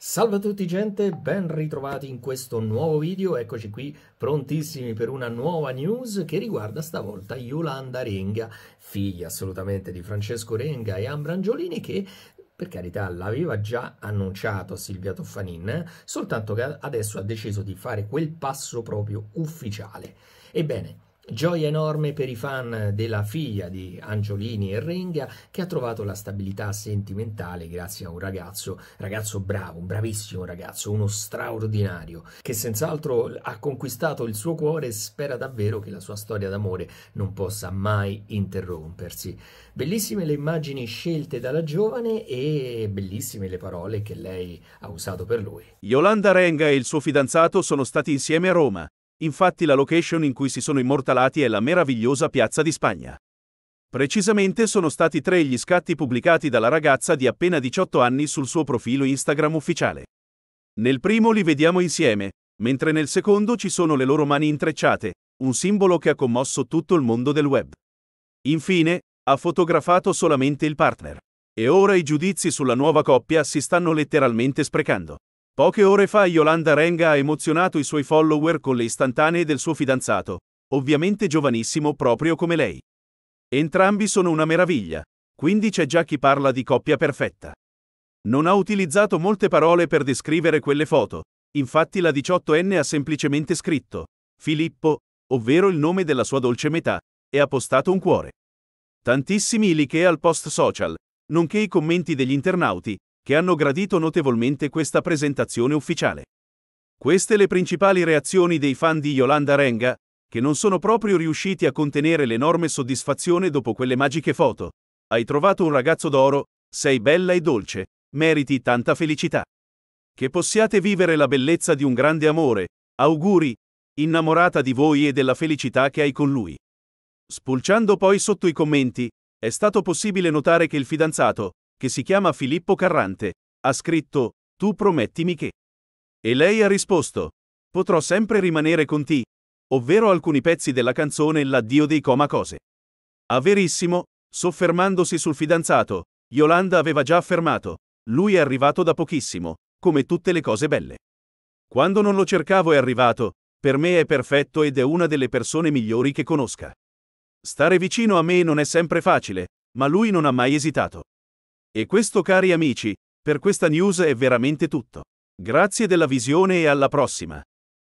Salve a tutti gente, ben ritrovati in questo nuovo video, eccoci qui prontissimi per una nuova news che riguarda stavolta Yolanda Renga, figlia assolutamente di Francesco Renga e Ambrangiolini che per carità l'aveva già annunciato Silvia Toffanin, eh? soltanto che adesso ha deciso di fare quel passo proprio ufficiale. Ebbene, Gioia enorme per i fan della figlia di Angiolini e Renga che ha trovato la stabilità sentimentale grazie a un ragazzo, ragazzo bravo, un bravissimo ragazzo, uno straordinario, che senz'altro ha conquistato il suo cuore e spera davvero che la sua storia d'amore non possa mai interrompersi. Bellissime le immagini scelte dalla giovane e bellissime le parole che lei ha usato per lui. Yolanda Renga e il suo fidanzato sono stati insieme a Roma. Infatti la location in cui si sono immortalati è la meravigliosa piazza di Spagna. Precisamente sono stati tre gli scatti pubblicati dalla ragazza di appena 18 anni sul suo profilo Instagram ufficiale. Nel primo li vediamo insieme, mentre nel secondo ci sono le loro mani intrecciate, un simbolo che ha commosso tutto il mondo del web. Infine, ha fotografato solamente il partner. E ora i giudizi sulla nuova coppia si stanno letteralmente sprecando. Poche ore fa Yolanda Renga ha emozionato i suoi follower con le istantanee del suo fidanzato, ovviamente giovanissimo proprio come lei. Entrambi sono una meraviglia, quindi c'è già chi parla di coppia perfetta. Non ha utilizzato molte parole per descrivere quelle foto, infatti la 18enne ha semplicemente scritto Filippo, ovvero il nome della sua dolce metà, e ha postato un cuore. Tantissimi i like al post social, nonché i commenti degli internauti, che hanno gradito notevolmente questa presentazione ufficiale. Queste le principali reazioni dei fan di Yolanda Renga, che non sono proprio riusciti a contenere l'enorme soddisfazione dopo quelle magiche foto. Hai trovato un ragazzo d'oro, sei bella e dolce, meriti tanta felicità. Che possiate vivere la bellezza di un grande amore, auguri, innamorata di voi e della felicità che hai con lui. Spulciando poi sotto i commenti, è stato possibile notare che il fidanzato, che si chiama Filippo Carrante, ha scritto Tu promettimi che. E lei ha risposto Potrò sempre rimanere con te, ovvero alcuni pezzi della canzone L'addio dei coma cose. A verissimo, soffermandosi sul fidanzato, Yolanda aveva già affermato, lui è arrivato da pochissimo, come tutte le cose belle. Quando non lo cercavo è arrivato, per me è perfetto ed è una delle persone migliori che conosca. Stare vicino a me non è sempre facile, ma lui non ha mai esitato. E questo cari amici, per questa news è veramente tutto. Grazie della visione e alla prossima.